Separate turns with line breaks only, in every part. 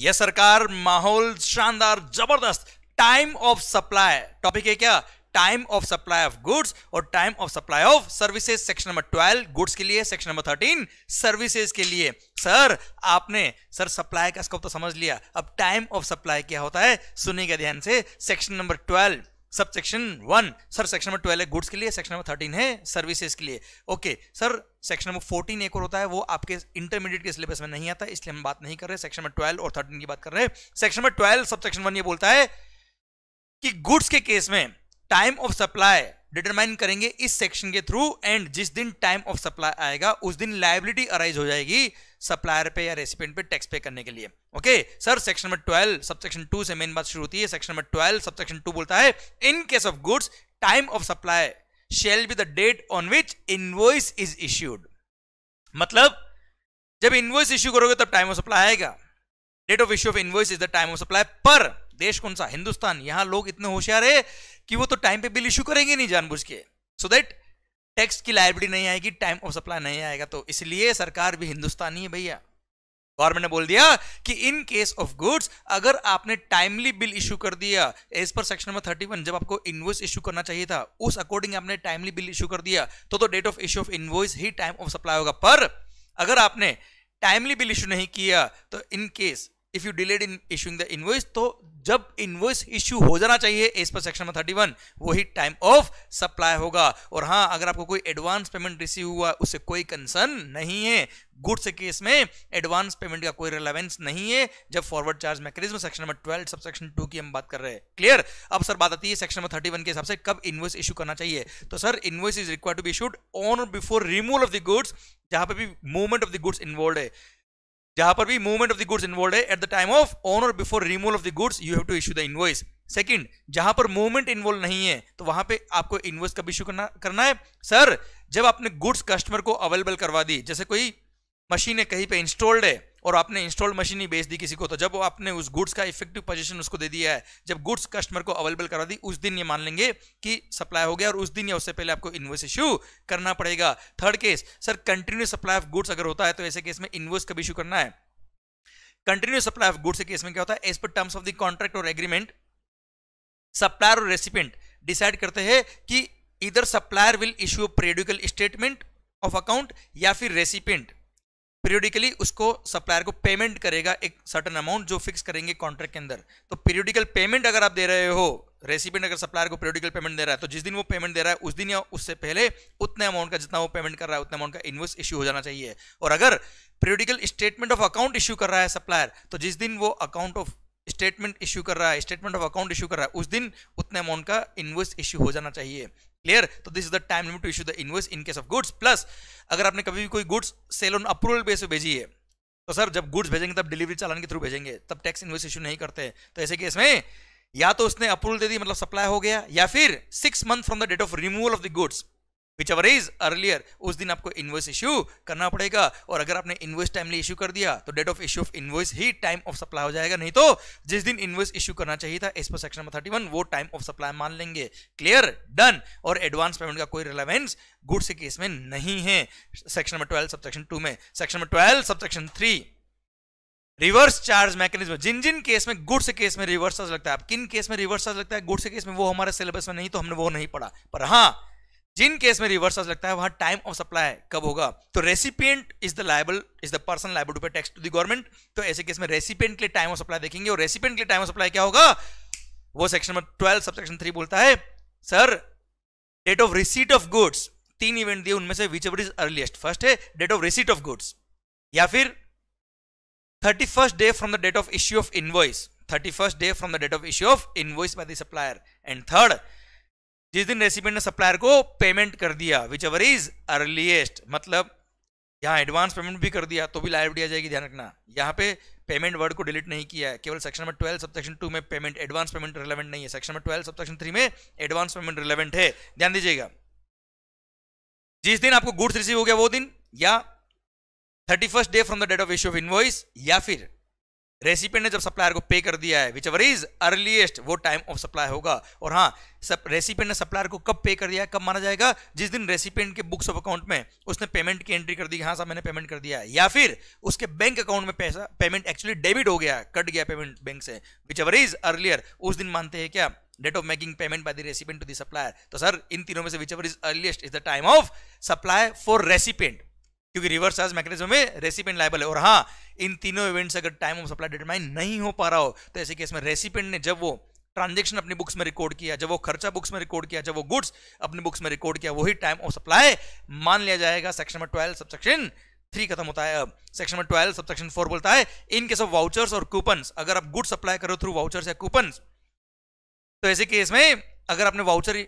यह सरकार माहौल शानदार जबरदस्त टाइम ऑफ सप्लाई टॉपिक है क्या time of supply of goods और time of supply of services section number twelve goods के लिए सेक्शन नंबर थर्टीन सर्विसेज के लिए सर आपने सर सप्लाई का स्कोप तो समझ लिया अब टाइम ऑफ सप्लाई क्या होता है सुनिएगा ध्यान से सेक्शन नंबर ट्वेल्व सब section one sir section number twelve है गुड्स के लिए सेक्शन नंबर थर्टीन है सर्विसेज के लिए okay sir section number fourteen एक और होता है वो आपके इंटरमीडिएट के सिलेबस में नहीं आता इसलिए हम बात नहीं कर रहे सेक्शन नंबर ट्वेल्व और थर्टीन की बात कर रहे हैं सेक्शन नंबर ट्वेल्व सब सेक्शन वन ये बोलता है कि गुड्स के केस में टाइम ऑफ सप्लाई डिटरमाइन करेंगे इस सेक्शन के थ्रू एंड जिस दिन टाइम ऑफ सप्लाई आएगा उस दिन लाइबिलिटी अराइज हो जाएगी सप्लायर पे या रेसिपेंट पे टैक्स पे करने के लिए okay sir section number twelve sub section two से मेन बात शुरू होती है section number twelve sub section two बोलता है in case of goods time of supply shall be the date on which invoice is issued मतलब जब invoice issue करोगे तब टाइम ऑफ सप्लाई आएगा date of issue of invoice is the time of supply पर देश कौन सा हिंदुस्तान यहां लोग इतने होशियार है कि वो तो टाइम पे बिल इशू करेंगे नहीं जानबूझ के सो दैट टैक्स की लाइबिलिटी नहीं आएगी टाइम ऑफ सप्लाई नहीं आएगा तो इसलिए सरकार भी हिंदुस्तानी है भैया गवर्नमेंट ने बोल दिया कि इन केस ऑफ गुड्स अगर आपने टाइमली बिल इशू कर दिया as per section number thirty one जब आपको इन्वॉइस इशू करना चाहिए था उस अकॉर्डिंग आपने टाइमली बिल इशू कर दिया तो तो date of issue of invoice ही टाइम ऑफ सप्लाई होगा पर अगर आपने टाइमली बिल इशू नहीं किया तो in case if you delayed in issuing the invoice तो जब इनवॉइस इश्यू हो जाना चाहिए इस पर सेक्शन थर्टी वन वही टाइम ऑफ सप्लाई होगा और हाँ अगर आपको कोई एडवांस पेमेंट रिसीव हुआ उससे कोई कंसर्न नहीं है गुड्स केस में एडवांस पेमेंट का कोई रिलेवेंस नहीं है जब forward charge mechanism section number twelve sub section two की हम बात कर रहे हैं क्लियर अब सर बात आती है सेक्शन नंबर थर्टी वन के हिसाब से कब इन्वॉइस इशू करना चाहिए तो sir invoice is require to be issued on before removal of the goods जहां पे भी movement of the goods involve है जहां पर भी movement of the goods involve है at the time of on और before removal of the goods you have to issue the invoice second जहां पर मूवमेंट इन्वॉल्व नहीं है तो वहां पे आपको इन्वॉइस कब इशू करना करना है सर जब आपने गुड्स कस्टमर को अवेलेबल करवा दी जैसे कोई मशीन है कहीं पे इंस्टॉल्ड है और आपने इंस्टॉल्ड मशीन ही बेच दी किसी को तो जब आपने उस गुड्स का इफेक्टिव पोजीशन उसको दे दिया है जब गुड्स कस्टमर को अवेलेबल करा दी उस दिन ये मान लेंगे कि सप्लाई हो गया और उस दिन या उससे पहले आपको इन्वॉइस इश्यू करना पड़ेगा third case sir continue supply of goods अगर होता है तो ऐसे केस में इन्वॉइस कब इशू करना है कंटिन्यू सप्लाई ऑफ गुड्स के केस में क्या होता है as per terms of the contract और एग्रीमेंट सप्लायर और रेसिपेंट डिसाइड करते हैं कि इधर supplier will issue periodical statement of account या फिर रेसिपेंट पीरियोडिकली उसको सप्लायर को पेमेंट करेगा एक सर्टन अमाउंट जो फिक्स करेंगे कॉन्ट्रैक्ट के अंदर तो पीरियोडिकल पेमेंट अगर आप दे रहे हो रेसिपेंट अगर सप्लायर को पीरियोडिकल पेमेंट दे रहा है तो जिस दिन वो पेमेंट दे रहा है उस दिन या उससे पहले उतने अमाउंट का जितना वो पेमेंट कर रहा है उतने अमाउंट का इन्वेस्ट इश्यू हो जाना चाहिए और अगर periodical statement of account issue कर रहा है सप्लायर तो जिस दिन वो अकाउंट ऑफ स्टेटमेंट इश्यू कर रहा है स्टेटमेंट ऑफ अकाउंट इश्यू कर रहा है उस दिन उतने अमाउंट का इन्वेस्ट इश्यू हो जाना चाहिए क्लियर तो this is the time limit to issue the invoice in case of goods plus अगर आपने कभी भी कोई goods sale on approval base पे भेजी है तो सर जब गुड्स भेजेंगे तब डिलीवरी चालान के थ्रू भेजेंगे तब टैक्स इन्वेस्ट इशू नहीं करते हैं तो ऐसे केस में या तो उसने अप्रूवल दे दी मतलब सप्लाई हो गया या फिर six month from the date of removal of the goods whichever is earlier उस दिन आपको इन्वॉइस इश्यू करना पड़ेगा और अगर आपने इन्वॉइस टाइमली इश्यू कर दिया तो date of issue of invoice ही टाइम ऑफ सप्लाई हो जाएगा नहीं तो जिस दिन इन्वॉइस इश्यू करना चाहिए था इस पर सेक्शन नंबर थर्टी वो टाइम ऑफ सप्लाई मान लेंगे क्लियर डन और एडवांस पेमेंट का कोई रिलेवेंस गुड्स के केस में नहीं है section number twelve section two में section number twelve section three reverse charge mechanism जिन जिन केस में गुड्स केस में रिवर्स चार्ज लगता है किन केस में रिवर्स चार्ज लगता है गुड्स केस में वो हमारे सिलेबस में नहीं तो हमने वो नहीं पढ़ा पर हाँ जिन केस में रिवर्सल लगता है वहां टाइम ऑफ सप्लाई कब होगा तो recipient is the liable is the person liable to pay tax to the government तो ऐसे केस में रेसिपियंट के लिए टाइम ऑफ सप्लाई देखेंगे और रेसिपियंट के लिए टाइम ऑफ सप्लाई क्या होगा वो section number twelve sub section three बोलता है sir date of receipt of goods तीन इवेंट दिए उनमें से whichever is earliest first है date of receipt of goods या फिर thirty first day from the date of issue of invoice thirty first day from the date of issue of invoice by the supplier and third जिस दिन recipient ने supplier को payment कर दिया विच whichever is earliest मतलब यहाँ advance payment भी कर दिया तो भी लाइव दिया जाएगी ध्यान रखना यहाँ पे पेमेंट वर्ड को डिलीट नहीं किया है केवल section number twelve sub section two में पेमेंट एडवांस पेमेंट रिलेवेंट नहीं है section number twelve sub section three में एडवांस पेमेंट रिलेवेंट है ध्यान दीजिएगा जिस दिन आपको गुड्स रिसीव हो गया वो दिन या thirty first day from the date of issue of invoice या फिर रेसिपेंट ने जब सप्लायर को पे कर दिया है विच एवर इज अर्लीस्ट वो टाइम ऑफ सप्लाई होगा और हाँ सब रेसिपेंट ने सप्लायर को कब पे कर दिया है कब माना जाएगा जिस दिन रेसिपेंट के बुक्स ऑफ अकाउंट में उसने पेमेंट की एंट्री कर दी हाँ साहब मैंने पेमेंट कर दिया है या फिर उसके बैंक अकाउंट में पैसा पेमेंट एक्चुअली डेबिट हो गया कट गया पेमेंट बैंक से विच एवर इज अर्लियर उस दिन मानते हैं क्या date of making payment by the recipient to the supplier तो सर इन तीनों में से whichever is earliest is the time of supply for recipient क्योंकि रिवर्स चार्ज मैकेनिज्म में रेसिपेंट लाइबल है और हाँ इन तीनों इवेंट्स अगर टाइम ऑफ सप्लाई डिटरमाइन नहीं हो पा रहा हो तो ऐसे केस में रेसिपेंट ने जब वो ट्रांजेक्शन अपनी बुक्स में रिकॉर्ड किया जब वो खर्चा बुक्स में रिकॉर्ड किया जब वो गुड्स अपनी बुक्स में रिकॉर्ड किया वही टाइम ऑफ सप्लाई मान लिया जाएगा section number twelve section three खत्म होता है अब section number twelve section four बोलता है इन केस ऑफ वाउचर्स और कूपन अगर आप गुड्स अप्लाई करो थ्रू वाउचर्स या कूपन तो ऐसे केस में अगर आपने वाउचर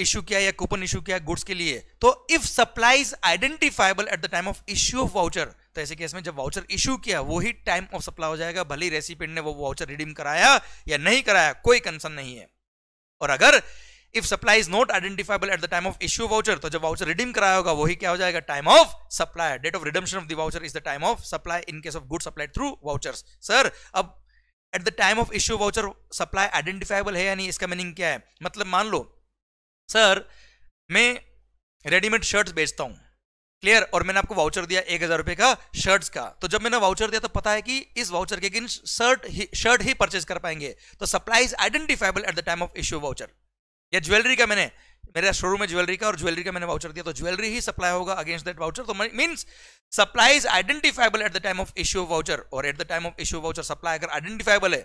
इश्यू किया या कूपन इश्यू किया गुड्स के लिए तो if supplies identifiable at the time of issue of voucher तो ऐसे केस में जब वाउचर इश्यू किया वही टाइम ऑफ सप्लाई हो जाएगा भले रेसिपेंट ने वो वाउचर रिडीम कराया या नहीं कराया कोई कंसर्न नहीं है और अगर if supply is not identifiable at the time of issue voucher तो जब वाउचर रिडीम कराया होगा वही क्या हो जाएगा time of supply date of redemption of the voucher is the time of supply in case of good supply through vouchers sir अब at the time of issue voucher supply identifiable है या नहीं इसका मीनिंग क्या है मतलब मान लो सर मैं रेडीमेड शर्ट्स बेचता हूं क्लियर और मैंने आपको वाउचर दिया एक हजार रुपए का शर्ट्स का तो जब मैंने वाउचर दिया तो पता है कि इस वाउचर के अगेन शर्ट ही शर्ट ही परचेज कर पाएंगे तो supply is identifiable at the time of issue voucher या ज्वेलरी का मैंने मेरा शोरूम में ज्वेलरी का और ज्वेलरी का मैंने वाउचर दिया तो ज्वेलरी ही सप्लाई होगा अगेंस्ट दैट वाउचर तो means supply is identifiable at the time of issue voucher और at the time of issue voucher supply अगर आइडेंटिफाइबल है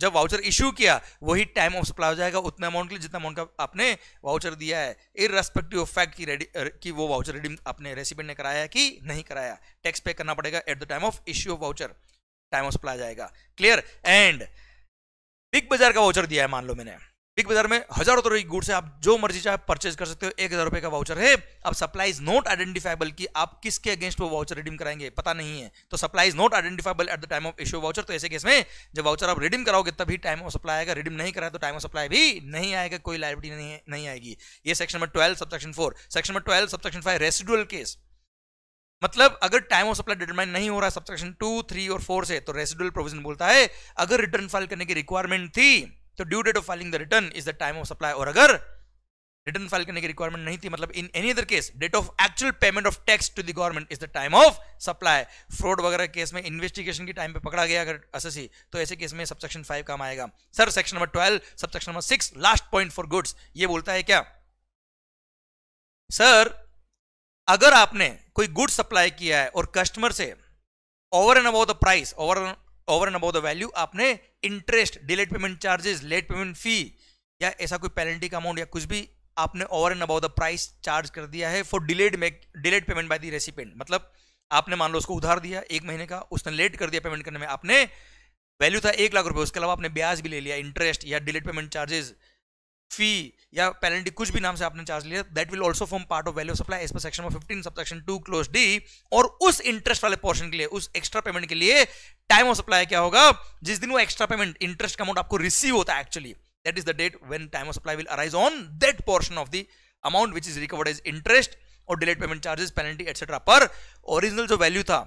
जब वाउचर इशू किया वही टाइम ऑफ सप्लाई हो जाएगा उतने अमाउंट के लिए जितना अमाउंट का आपने वाउचर दिया है इरेस्पेक्टिव रेस्पेक्टिव फैक्ट की रेडी कि वो वाउचर रिडीम अपने रेसिपेंट ने कराया कि नहीं कराया टैक्स पे करना पड़ेगा at the time of issue of voucher time of supply जाएगा क्लियर एंड बिग बाजार का वाउचर दिया है मान लो मैंने बिग बाजार में हजारों तरह की गुड्स है आप जो मर्जी चाहे परचेज कर सकते हो एक हजार रुपए का वाउचर है अब सप्लाई इज नॉट आइडेंटिफाइबल कि आप किसके अगेंस्ट वो वाउचर रिडीम कराएंगे पता नहीं है तो supply is not identifiable at the time of issue voucher तो ऐसे केस में जब वाउचर आप रिडीम कराओगे तभी टाइम ऑफ सप्लाई आएगा रिडीम नहीं कराए तो टाइम ऑफ सप्लाई भी नहीं आएगा कोई लाइबिलिटी नहीं, नहीं आएगी ये सेक्शन नंबर ट्वेल्व सब subsection four section number twelve सब सेक्शन फाइव रेसिडुअल केस मतलब अगर टाइम ऑफ सप्लाई डिटरमाइन नहीं हो रहा सबसेक्शन टू थ्री और फोर से तो रेसिडुअल प्रोविजन बोलता है अगर रिटर्न फाइल करने की रिक्वायरमेंट थी तो due date of filing the return is the time of supply और अगर रिटर्न फाइल करने की रिक्वायरमेंट नहीं थी मतलब in any other case date of actual payment of tax to the government is the time of supply fraud वगैरह case में investigation के टाइम पे पकड़ा गया अगर असेसी तो ऐसे केस में सबसेक्शन फाइव काम आएगा sir section number twelve subsection number six last point for goods ये बोलता है क्या सर अगर आपने कोई गुड्स सप्लाई किया है और कस्टमर से over and about the price over over and about the value आपने interest delayed payment charges late payment fee या ऐसा कोई पेनल्टी का अमाउंट या कुछ भी आपने over and about the price charge कर दिया है for delayed make delayed payment by the recipient मतलब आपने मान लो उसको उधार दिया एक महीने का उसने लेट कर दिया पेमेंट करने में आपने वैल्यू था एक लाख रुपये उसके अलावा आपने ब्याज भी ले लिया इंटरेस्ट या डिलेट पेमेंट चार्जेज फी या पेनल्टी कुछ भी नाम से आपने चार्ज लिया that will also form part of value supply as per section fifteen sub section two clause d और उस इंटरेस्ट वाले पोर्शन के लिए उस एक्स्ट्रा पेमेंट के लिए टाइम ऑफ सप्लाई क्या होगा जिस दिन वो एक्स्ट्रा पेमेंट इंटरेस्ट का अमाउंट आपको रिसीव होता है actually that is the date when time of supply will arise on that portion of the amount which is recovered as interest और delayed payment charges penalty etcetera पर original जो value था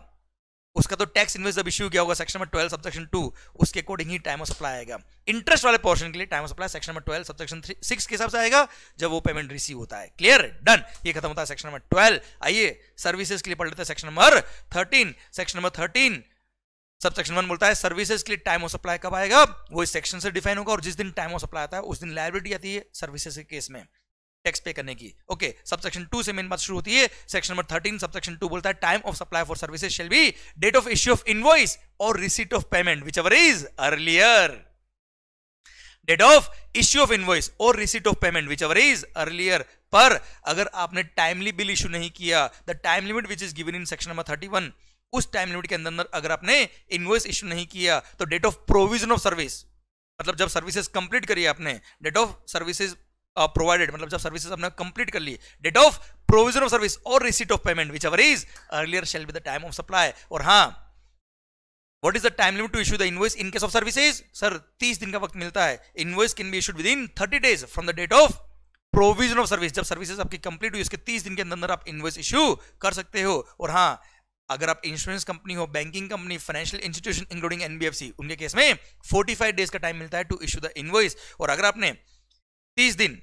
उसका तो tax invest जब issue किया होगा section number twelve subsection उसके अकॉर्डिंग ही टाइम ऑफ सप्लाई आएगा इंटरेस्ट वाले पोर्शन के लिए time of supply section number twelve subsection three six के हिसाब से आएगा जब वो पेमेंट रिसीव होता है क्लियर डन ये खत्म होता है सेक्शन नंबर ट्वेल्व आइए सर्विसेज के लिए पढ़ लेते हैं section number thirteen section number thirteen subsection बोलता है सर्विसेज के लिए टाइम ऑफ सप्लाई कब आएगा वो इस सेक्शन से डिफाइन होगा और जिस दिन टाइम ऑफ सप्लाई आता है उस दिन लाइबिलिटी आती है सर्विसेज के केस में टैक्स पे करने की ओके सब सेक्शन टू से मेन बात शुरू होती है section number thirteen sub section two बोलता है time of supply for services shall be date of issue of invoice और receipt of payment whichever is earlier date of issue of invoice और receipt of payment whichever is earlier पर अगर आपने timely bill issue नहीं किया the time limit which is given in section number thirty one उस time limit के अंदर अगर आपने इनवॉइस इश्यू नहीं किया तो date of provision of service मतलब जब सर्विसेज कंप्लीट करी आपने date of services provided uh, मतलब जब सर्विसेज हमने कंप्लीट कर ली date of provision of service और receipt of payment whichever is earlier shall be the time of supply और हाँ what is the time limit to issue the invoice in case of services sir तीस दिन का वक्त मिलता है invoice can be issued within thirty days from the date of provision of service जब services आपकी कंप्लीट हुई उसके तीस दिन के अंदर आप इनवॉइस इशू कर सकते हो और हाँ अगर आप इंश्योरेंस कंपनी हो banking company financial institution including NBFC उनके केस में फोर्टी फाइव डेज का टाइम मिलता है टू इशू द इनवॉइस और अगर आपने तीस दिन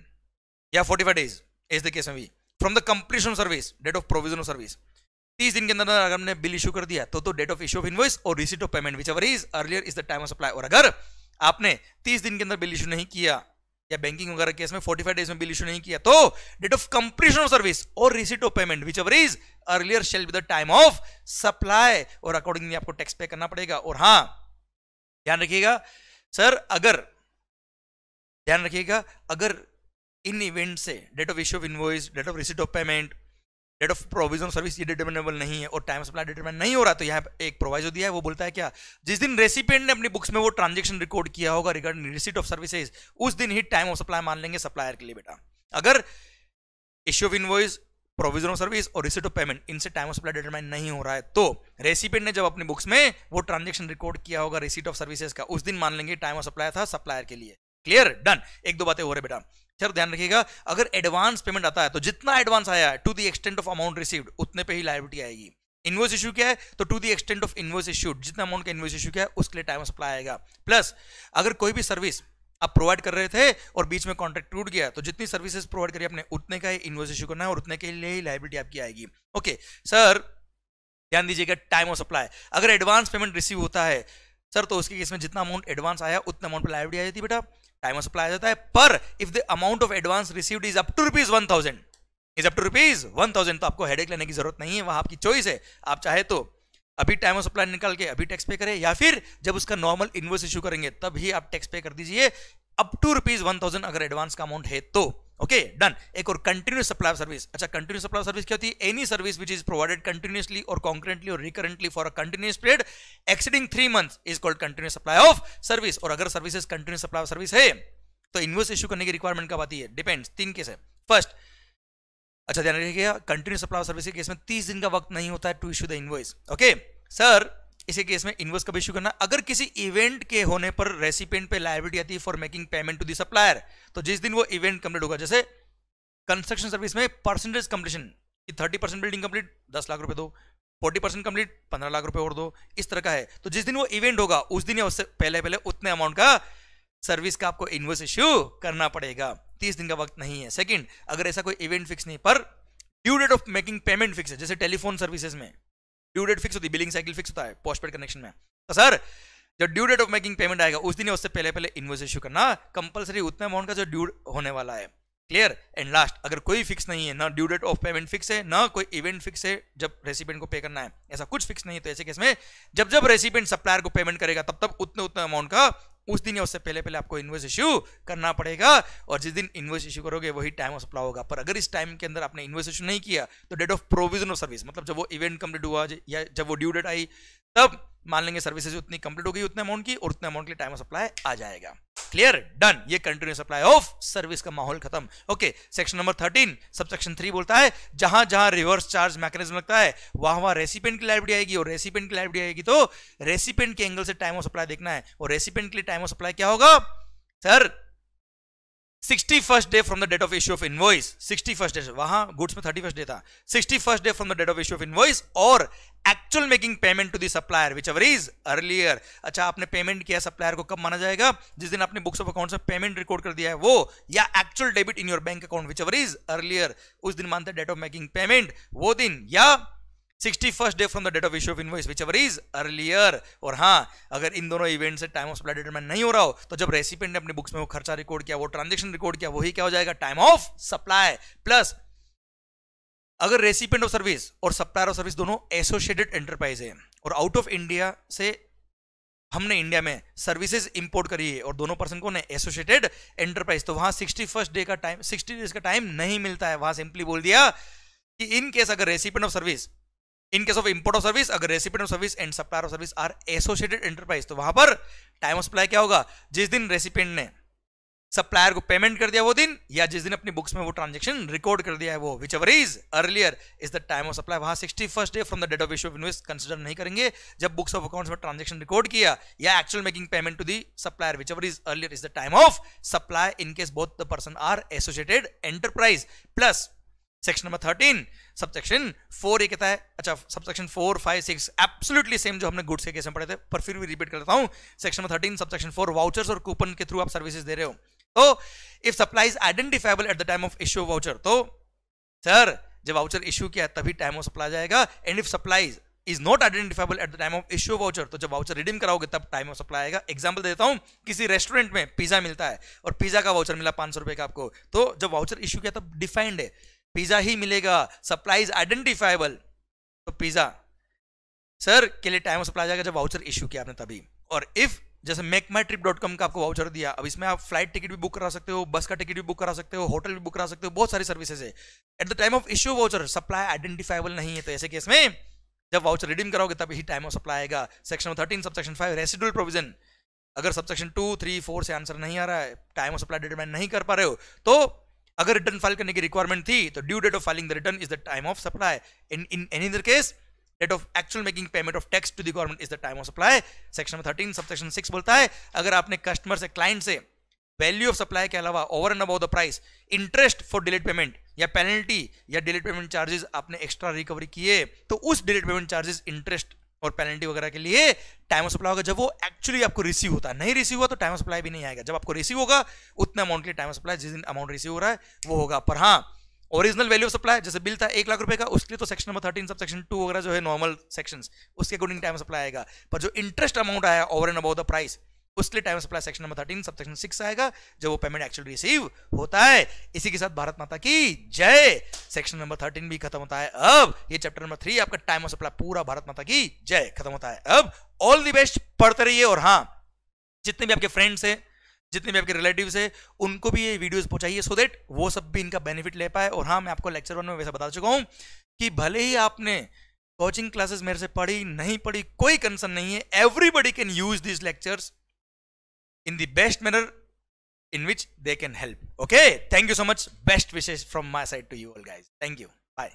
या forty five days is the case में भी from the completion of service date of provision of service तीस दिन के अंदर अगर हमने बिल इशू कर दिया तो तो date of issue of invoice और receipt of payment whichever is earlier is the time of supply और अगर आपने तीस दिन के अंदर बिल इशू नहीं किया या बैंकिंग वगैरह केस में 45 डेज में बिल इशू नहीं किया तो date of completion of service और receipt of payment whichever is earlier shall be the time of supply और अकॉर्डिंगली आपको टैक्स पे करना पड़ेगा और हाँ ध्यान रखिएगा सर अगर ध्यान रखिएगा अगर इन इवेंट से date of issue of invoice date of receipt of payment date of provision service ये डिटर्मिनेबल नहीं है और टाइम सप्लाई डिटर्मिन नहीं हो रहा तो यहाँ एक प्रोवाइज दिया है वो बोलता है क्या जिस दिन रेसिपेंट ने अपनी बुक्स में वो ट्रांजेक्शन रिकॉर्ड किया होगा रिगार्डिंग रिसीट ऑफ सर्विसेज उस दिन ही टाइम ऑफ सप्लाई मान लेंगे सप्लायर के लिए बेटा अगर issue of invoice provision of service और रिसिट ऑफ पेमेंट इनसे टाइम ऑफ सप्लाई डिटरमाइन नहीं हो रहा है तो रेसिपेंट ने जब अपनी बुक्स में वो ट्रांजेक्शन रिकॉर्ड किया होगा रिसिट ऑफ सर्विसेज का उस दिन मान लेंगे टाइम ऑफ सप्लाई था सप्लायर के लिए क्लियर डन एक दो बातें हो रहे बेटा सर ध्यान रखिएगा अगर एडवांस पेमेंट आता है तो जितना एडवांस आया है to the extent of amount received उतने पे ही लाइबिलिटी आएगी इन्वॉइस इशू क्या है तो to the extent of invoice issue जितना अमाउंट का इन्वॉइस इश्यू क्या है उसके लिए टाइम सप्लाई आएगा प्लस अगर कोई भी सर्विस आप प्रोवाइड कर रहे थे और बीच में कॉन्ट्रैक्ट टूट गया तो जितनी सर्विसेज प्रोवाइड करी आपने उतने का ही इन्वॉइस इश्यू करना है और उतने के लिए ही लाइबिलिटी आपकी आएगी ओके सर ध्यान दीजिएगा टाइम ऑफ सप्लाई अगर एडवांस पेमेंट रिसीव होता है सर तो उसके केस में जितना अमाउंट एडवांस आया उतना अमाउंट पर लाइबिलिटी आ जाती बेटा टाइम ऑफ सप्लाई आ जाता है पर if the amount of advance received is up to rupees one thousand is up to rupees one thousand तो आपको हेडेक लेने की जरूरत नहीं है वहां आपकी चॉइस है आप चाहे तो अभी टाइम ऑफ सप्लाई निकाल के अभी टैक्स पे करें या फिर जब उसका नॉर्मल इन्वर्स इशू करेंगे तब ही आप टैक्स पे कर दीजिए up to rupees one thousand अगर एडवांस का अमाउंट है तो ओके डन एक और कंटिन्यूस सप्लाई सर्विस अच्छा कंटिन्यू सप्लाई सर्विस क्या होती है any service which is provided continuously और कॉन्क्रेंटली और recurrently for a continuous period exceeding three month is called continue supply of service और अगर service continue supply of service है तो इन्वॉइस इश्यू करने की रिक्वायरमेंट कब आती है डिपेंड्स तीन केस है फर्स्ट अच्छा ध्यान रखिएगा कंटिन्यू सप्लाई ऑफ सर्विस के केस में तीस दिन का वक्त नहीं होता है to issue the invoice okay sir इसी केस में इन्वर्स कब इश्यू करना अगर किसी इवेंट के होने पर रेसिपेंट पे लाइबिलिटी आती है for making payment to the supplier तो जिस दिन वो इवेंट कंप्लीट होगा जैसे कंस्ट्रक्शन सर्विस में परसेंटेज कंप्लीशन कि थर्टी परसेंट बिल्डिंग कंप्लीट दस लाख रुपए दो फोर्टी परसेंट कंप्लीट पंद्रह लाख रुपए और दो इस तरह का है तो जिस दिन वो इवेंट होगा उस दिन उससे पहले पहले उतने अमाउंट का सर्विस का आपको इन्वर्स इश्यू करना पड़ेगा तीस दिन का वक्त नहीं है सेकेंड अगर ऐसा कोई इवेंट फिक्स नहीं पर due date of making payment fix है जैसे टेलीफोन सर्विसेज में ड्यू डेट फिक्स होती है बिलिंग साइकिल फिक्स होता है पोस्टपेड कनेक्शन में तो सर जो due date of making payment आएगा उस दिन उससे पहले पहले इन्वॉइस इश्यू करना कंपलसरी उतना अमाउंट का जो ड्यू होने वाला है क्लियर एंड लास्ट अगर कोई फिक्स नहीं है ना due date of payment fix है ना कोई इवेंट फिक्स है जब रेसिपेंट को पे करना है ऐसा कुछ फिक्स नहीं है तो ऐसे केस में जब जब रेसिपेंट सप्लायर को पेमेंट करेगा तब तब उतने उतने अमाउंट का उस दिन या उससे पहले पहले आपको इन्वेस्ट इश्यू करना पड़ेगा और जिस दिन इन्वेस्ट इश्यू करोगे वही टाइम ऑफ सप्लाई होगा पर अगर इस टाइम के अंदर आपने इन्वेस्ट इश्यू नहीं किया तो date of provision of service मतलब जब वो इवेंट कंप्लीट हुआ या जब वो ड्यू डेट आई तब मान लेंगे सर्विसेज उतनी कंप्लीट हो गई उतने अमाउंट की और उतने अमाउंट के टाइम सप्लाई आ जाएगा क्लियर डन ये कंटिन्यू सप्लाई ऑफ सर्विस का माहौल खत्म okay section number thirteen sub section three बोलता है जहां जहां रिवर्स चार्ज मैकेनिज्म लगता है वहां वहां रेसिपेंट की लाइब्रेरी आएगी और रेसिपेंट की लाइब्रेरी आएगी तो रेसिपेंट के एंगल से टाइम ऑफ सप्लाई देखना है और रेसिपेंट के लिए टाइम ऑफ सप्लाई क्या होगा sir sixty first day from the date of issue of invoice sixty first day वहां गुड्स में थर्टी फर्स्ट डे था sixty first day from the date of issue of invoice और actual making payment to the supplier whichever is earlier अच्छा आपने payment किया supplier को कब माना जाएगा जिस दिन आपने बुक्स ऑफ अकाउंट में पेमेंट रिकॉर्ड कर दिया है वो या actual debit in your bank account whichever is earlier उस दिन मानते डेट ऑफ मेकिंग पेमेंट वो दिन या sixty first day from the date of issue of invoice whichever is earlier और हाँ अगर इन दोनों इवेंट से टाइम ऑफ सप्लाई डिटरमाइन नहीं हो रहा हो तो जब रेसिपेंट ने अपने बुक्स में वो खर्चा रिकॉर्ड किया वो ट्रांजेक्शन रिकॉर्ड किया वही क्या हो जाएगा टाइम ऑफ सप्लाई प्लस अगर रेसिपेंट ऑफ सर्विस और सप्लायर ऑफ सर्विस दोनों एसोसिएटेड एंटरप्राइज है और आउट ऑफ इंडिया से हमने इंडिया में सर्विसेज इंपोर्ट करी है और दोनों पर्सन को ने एसोसिएटेड एंटरप्राइज तो वहां सिक्सटी फर्स्ट डे का टाइम सिक्सटी डेज का टाइम नहीं मिलता है वहां सिंपली बोल दिया कि इन केस अगर recipient of service in case of import of service अगर recipient of service and supplier of service are associated enterprise तो वहां पर टाइम ऑफ सप्लाई क्या होगा जिस दिन रेसिपेंट ने सप्लायर को पेमेंट कर दिया वो दिन या जिस दिन अपनी बुक्स में वो ट्रांजेक्शन रिकॉर्ड कर दिया है वो whichever is earlier is the time of supply वहां sixty first day from the date of issue of invoice consider नहीं करेंगे जब बुक्स ऑफ अकाउंट्स में ट्रांजेक्शन रिकॉर्ड किया या actual making payment to the supplier whichever is earlier is the time of supply in case both the person are associated enterprise plus section number thirteen subsection four ये कहता है अच्छा subsection four five six absolutely same जो हमने goods के case में पढ़े थे पर फिर भी रिपीट करता देता हूँ section number thirteen subsection four vouchers और कूपन के थ्रू आप सर्विसेज दे रहे हो तो if supplies identifiable at the time of issue voucher तो सर जब वाउचर इश्यू किया तभी टाइम ऑफ सप्लाई जाएगा and if supplies is not identifiable at the time of issue voucher तो जब वाउचर रिडीम कराओगे तब टाइम ऑफ सप्लाई आएगा एग्जाम्पल देता हूं किसी रेस्टोरेंट में पिज्जा मिलता है और पिज्जा का वाउचर मिला पांच सौ रुपए का आपको तो जब वाउचर इश्यू किया तब डिफाइंड है पिज्जा ही मिलेगा सप्लाईज आइडेंटिफाइबल तो पिज्जा सर के लिए टाइम सप्लाई जाएगा जब वाउचर इश्यू किया आपने तभी और इफ जैसे MakeMyTrip dot com का आपको वाउचर दिया अब इसमें आप फ्लाइट टिकट भी बुक करा सकते हो बस का टिकट भी बुक करा सकते हो होटल भी बुक करा सकते हो बहुत सारी सर्विसेज है at the time of issue voucher supply identifiable नहीं है तो ऐसे केस में जब वाउचर रिडीम कराओगे तब ही टाइम ऑफ सप्लाई आएगा section thirteen subsection five residual provision अगर सबसेक्शन टू थ्री फोर से आंसर नहीं आ रहा है टाइम ऑफ सप्लाई डिटरमाइन नहीं कर पा रहे हो तो अगर रिटर्न फाइल करने की रिक्वायरमेंट थी तो due date of filing the return is the time of supply in in any other case date of actual making payment of tax to the government is the time of supply section number thirteen सब section six बोलता है अगर आपने customer से client से value of supply के अलावा over and above the price interest for delayed payment या पेनल्टी या डिलेट पेमेंट चार्जेस आपने एक्स्ट्रा रिकवरी किए तो उस डिलेट पेमेंट चार्जेस इंटरेस्ट और पेनल्टी वगैरह के लिए टाइम ऑफ सप्लाई होगा जब वो एक्चुअली आपको रिसीव होता है नहीं रिसीव हुआ तो टाइम ऑफ सप्लाई भी नहीं आएगा जब आपको रिसीव होगा उतना अमाउंट के टाइम ऑफ सप्लाई जिस दिन अमाउंट रिसीव हो रहा है वो होगा पर हाँ ओरिजिनल वैल्यू ऑफ सप्लाई जैसे बिल था एक लाख रुपए का उसके लिए तो section number thirteen sub section two वगैरह जो है नॉर्मल सेक्शंस उसके अकॉर्डिंग टाइम सप्लाई आएगा पर जो इंटरेस्ट अमाउंट आया over and above the price उसके लिए time supply section number thirteen सब सेक्शन सिक्स आएगा जब वो पेमेंट एक्चुअली रिसीव होता है इसी के साथ भारत माता की जय सेक्शन नंबर थर्टीन भी खत्म होता है अब ये चैप्टर नंबर थ्री आपका टाइम ऑफ सप्लाई पूरा भारत माता की जय खत्म होता है अब ऑल दी बेस्ट पढ़ते रहिए और हाँ जितने भी आपके फ्रेंड्स हैं जितने भी आपके रिलेटिव है उनको भी ये वीडियोस पहुंचाइए सो देट वो सब भी इनका बेनिफिट ले पाए और हाँ मैं आपको लेक्चर वन में वैसे बता चुका हूँ कि भले ही आपने कोचिंग क्लासेस मेरे से पढ़ी नहीं पढ़ी कोई कंसर्न नहीं है everybody can use this lectures in the best manner in which they can help okay thank you so much best wishes from my side to you all guys thank you bye